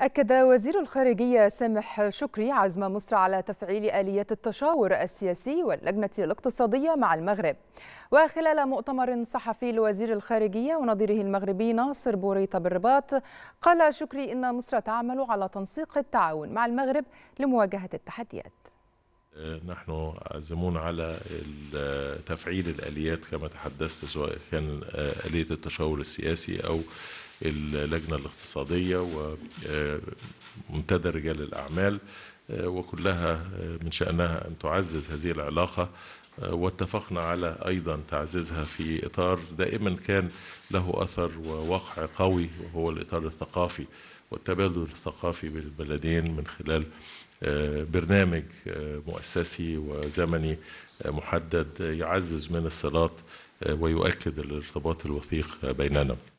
أكد وزير الخارجية سامح شكري عزم مصر على تفعيل آلية التشاور السياسي واللجنة الاقتصادية مع المغرب وخلال مؤتمر صحفي لوزير الخارجية ونظيره المغربي ناصر بوريطة بالرباط قال شكري إن مصر تعمل على تنسيق التعاون مع المغرب لمواجهة التحديات آه، نحن عازمون على تفعيل الاليات كما تحدثت سواء كان آه، اليه التشاور السياسي او اللجنة الاقتصادية ومنتدى آه، رجال الأعمال آه، وكلها آه، من شأنها أن تعزز هذه العلاقة واتفقنا على أيضا تعزيزها في إطار دائما كان له أثر ووقع قوي وهو الإطار الثقافي والتبادل الثقافي بين البلدين من خلال برنامج مؤسسي وزمني محدد يعزز من الصلات ويؤكد الارتباط الوثيق بيننا